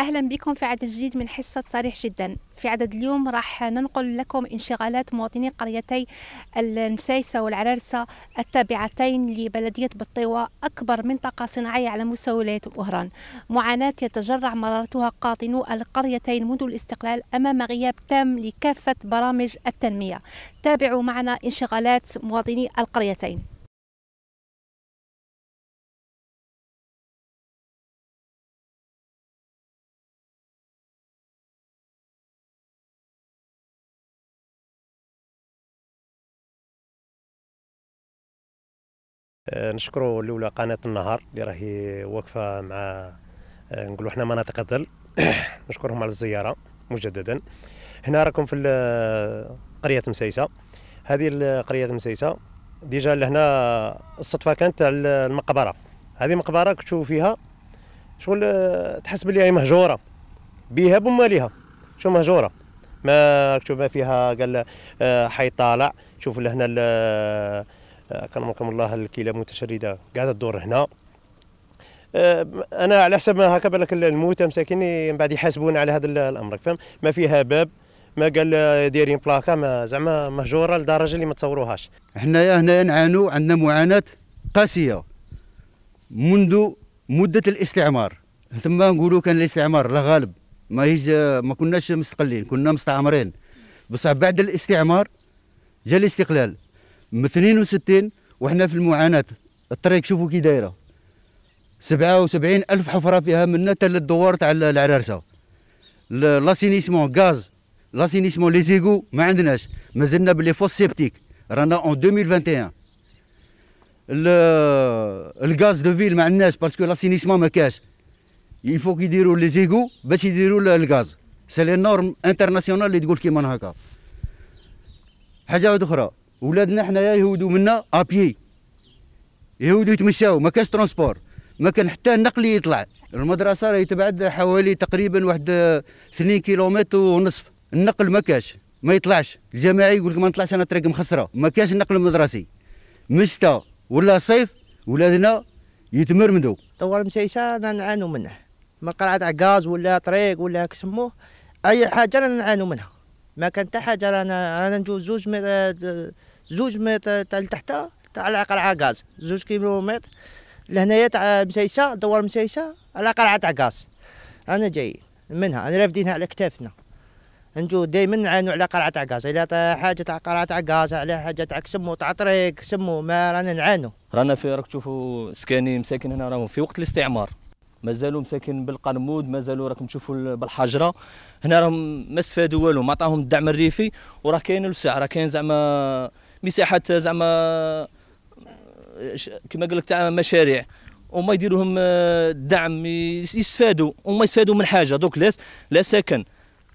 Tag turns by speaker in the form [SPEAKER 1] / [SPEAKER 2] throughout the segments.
[SPEAKER 1] أهلا بكم في عدد جديد من حصة صريح جدا في عدد اليوم راح ننقل لكم انشغالات مواطني قريتي النسيسة والعرارسة التابعتين لبلدية بطيوة أكبر منطقة صناعية على مستوى ولاية وهران معاناة يتجرع مرارتها قاطنو القريتين منذ الاستقلال أمام غياب تام لكافة برامج التنمية تابعوا معنا انشغالات مواطني القريتين آه، نشكروا الاولى قناه النهار اللي راهي واقفه مع آه، نقولوا حنا مناطق الظل نشكرهم على الزياره مجددا هنا راكم في آه، قريه مسيسه هذه القريه مسيسه ديجا لهنا الصدفه كانت على المقبره هذه مقبره كتشوف فيها شغل تحس بلي هي مهجوره بها بمالها شو مهجوره ما كتشوف ما فيها قال حي طالع شوف لهنا كرمكم الله الكلاب متشرده قاعده تدور هنا انا على حسب ما هكا بالك الموتى مساكين من بعد يحاسبون على هذا الامر فاهم ما فيها باب ما قال دايرين بلاكا ما زعما مهجوره لدرجه اللي ما تصوروهاش
[SPEAKER 2] حنايا هنايا نعانوا عندنا معاناه قاسيه منذ مده الاستعمار ثم نقولوا كان الاستعمار لا غالب ما هي ما كناش مستقلين كنا مستعمرين بصح بعد الاستعمار جاء الاستقلال من 62 وحنا في المعاناه الطريق شوفوا كي دايره 77 الف حفره فيها من حتى للدوار تاع العرارسه لاسينيسمون غاز لاسينيسمون لي زيغو ما عندناش مازلنا بلي فوس سيبتيك رانا اون 2021 الغاز دو فيل ما عندناش باسكو لاسينيسمون ما كاش يفو يديروا لي زيغو باش يديروا الغاز سي لي نورم انترناسيونال اللي تقول كيما هكا حاجه اخرى ولادنا حنايا يهودوا منا ابيي يهودوا يتمشاو ما كاش ترونسبور ما كان حتى النقل يطلع المدرسه راهي تبعد حوالي تقريبا واحد 2 كيلومتر ونصف النقل ما كاش ما يطلعش الجماعي يقول لك ما نطلعش انا طريق مخسره ما كاش النقل المدرسي مشتا ولا صيف ولادنا يتمرمدوا طوال مسيسه نعانوا منه ما تاع غاز ولا طريق ولا كسموه اي حاجه نعانوا منها ما كان حتى حاجه رانا رانا نجوز زوج متر زوج متر تاع لتحت على قلعه غاز زوج كيلو متر لهنايا تاع مسيسه دوار مسيسه على قلعه تاع غاز انا جاي منها انا رافدينها على كتافنا نجو دائما نعانو على قلعه تاع غاز الا حاجه تاع قلعه تاع غاز على حاجه تاع سمو تاع طريق سمو ما رانا نعانو
[SPEAKER 1] رانا في راك تشوفوا سكاني مساكن هنا راهم في وقت الاستعمار مازالوا مساكن بالقرمود مازالوا راكم تشوفوا بالحجره هنا راهم ما استفادوا والو ما عطاهم الدعم الريفي وراه كاين الوسع راه كاين زعما مساحات زعما آه، كما قال لك تاع مشاريع وما يديروهم الدعم آه، يستفادوا وما يستفادوا من حاجه دوك لا سكن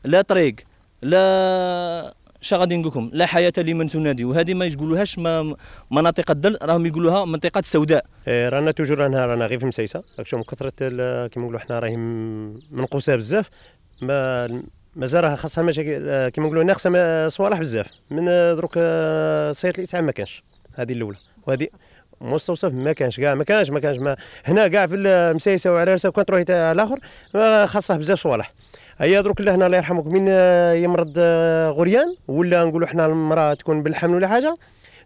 [SPEAKER 1] لا طريق لا اش غادي نقول لكم لا حياه لمن تنادي وهذه ما يقولوهاش ما مناطق الدل راهم يقولوها منطقه سوداء إيه رانا توجور رانا رانا غير في مسيسه راكشوف من كثره كيما نقولوا حنا راهي منقوسه بزاف ما مازال راه خاصها مشاكل آه، كيما نقولوا ناقصه صوالح بزاف من آه، دروك سيط آه، الاسعاف ما كانش هذه الاولى وهذه مستوصف ما كانش كاع ما كانش ما كانش ما هنا كاع في المسيسه راسه وكان تروح الاخر خاصه بزاف صوالح هي دروك لهنا الله يرحمك من آه، يمرض آه، غريان ولا نقولوا حنا المراه تكون بالحمل ولا حاجه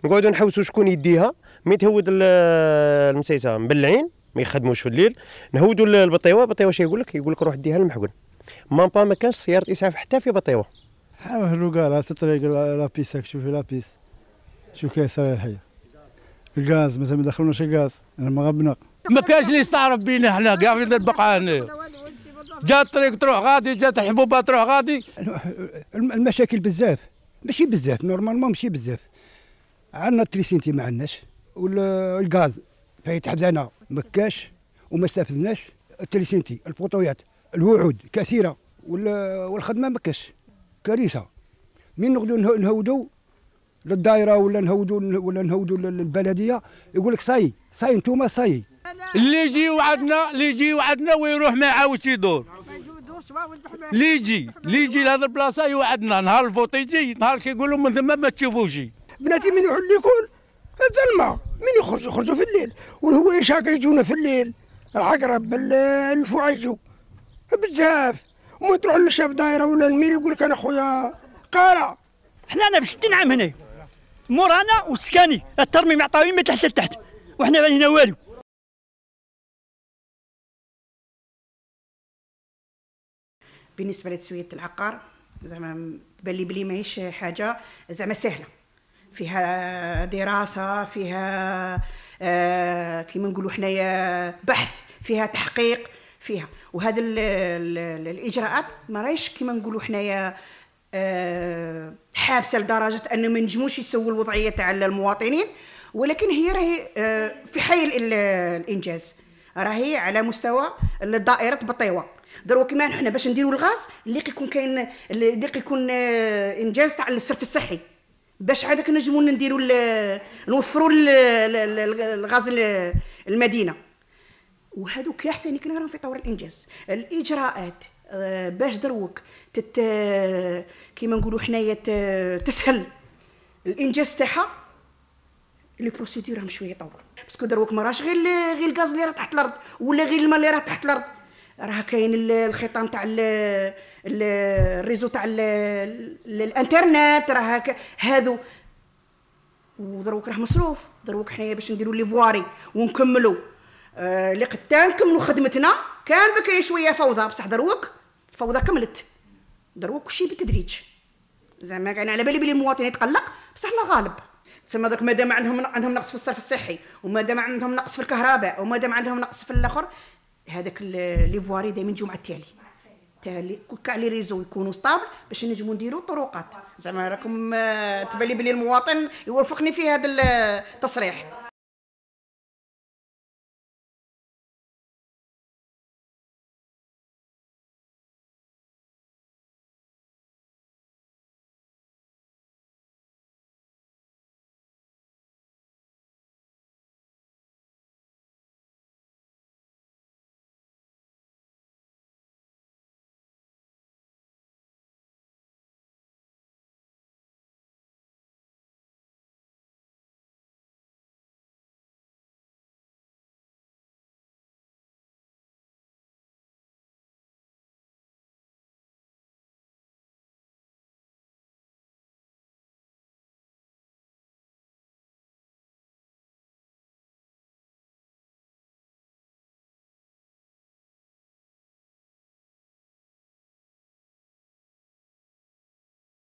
[SPEAKER 1] نقعدوا نحوسوا شكون يديها مي تهود آه، المسيسه مبلعين ما يخدموش في الليل نهودوا البطيوه البطيوه شي يقول لك يقول لك روح ديها المحقن با ما كانش سياره اسعاف حتى في بطيوه
[SPEAKER 2] حاولوا كاع تطريق لابيسك شوفي لابيس شوف كيف صاير الغاز مثلا ما دخلناش الغاز انا ما غبنا ما كانش اللي يستعرف بينا حنا كاع في البقعه هنا جا الطريق تروح غادي جات الحبوبه تروح غادي المشاكل بزاف ماشي بزاف نورمالمون ماشي بزاف عندنا التريسينتي ما عندناش والغاز فايت تحبسنا ما كاش وما استفدناش التريسينتي البوطويات الوعود كثيره والخدمه ما كاش كارثه من نغدو نهودو للدائره ولا نهودو ولا نهودو للبلديه يقول لك صاي صاي نتوما صاي اللي يجي وعدنا اللي يجي وعدنا ويروح ما يعاودش يدور اللي يجي اللي يجي لهذ البلاصه يوعدنا نهار الفوط يجي نهار كيقولوا من ثم ما تشوفوش
[SPEAKER 3] بناتي من يحل يكون الظلمه من يخرجوا يخرجوا في الليل والهوايش هكا يجونا في الليل العقرب الفعيجو بزاف وما تروح للشاف دايره ولا المير يقول لك انا خويا قارع حنا انا بستين عام هنا مورانا
[SPEAKER 2] وسكاني الترميم عطاوي من تحت لتحت وحنا هنا والو
[SPEAKER 3] بالنسبه لتسويه العقار زعما تبان بلي ماهيش حاجه زعما سهله فيها دراسه فيها آه كيما نقولوا حنايا بحث فيها تحقيق فيها وهذا الاجراءات ما رايش كيما نقولوا حنايا آه حابسه لدرجه ان ما نجموش يسووا الوضعيه تاع المواطنين ولكن هي راهي آه في حيل الانجاز راهي على مستوى الدائره بطيوه دروا كيما حنا باش نديروا الغاز اللي كيكون كاين اللي كيكون آه، انجاز تاع الصرف الصحي باش عادك نجموا نديروا نوفروا الغاز المدينه وهادو كاع ثاني كنا راهم في طور الانجاز الاجراءات آه، باش دروك تت آه، كيما نقولوا حنايا تسهل الانجاز تاعها لي بروسيدور راهم شويه طور باسكو دروك ما راهش غير غير الغاز اللي راه تحت الارض ولا غير الماء اللي راه تحت الارض راه كاين الخيطان تاع الريزو تاع الانترنت راه هادو ودروك راه مصروف دروك حنايا باش نديرو لي فواري ونكملو آه قد قدام نكملو خدمتنا كان بكري شويه فوضى بصح دروك الفوضى كملت دروك كلشي بالتدريج زعما كان على بالي بلي المواطن يتقلق بصح الله غالب تسمى دوك مادام عندهم عندهم نقص في الصرف الصحي ومادام عندهم نقص في الكهرباء ومادام عندهم نقص في الاخر هذاك لي فواري دائما يجيو مع التالي تالي كاع لي ريزو يكونوا سطابل باش نجمو نديرو طرقات زعما راكم آه، تبان لي بلي المواطن يوافقني في هذا التصريح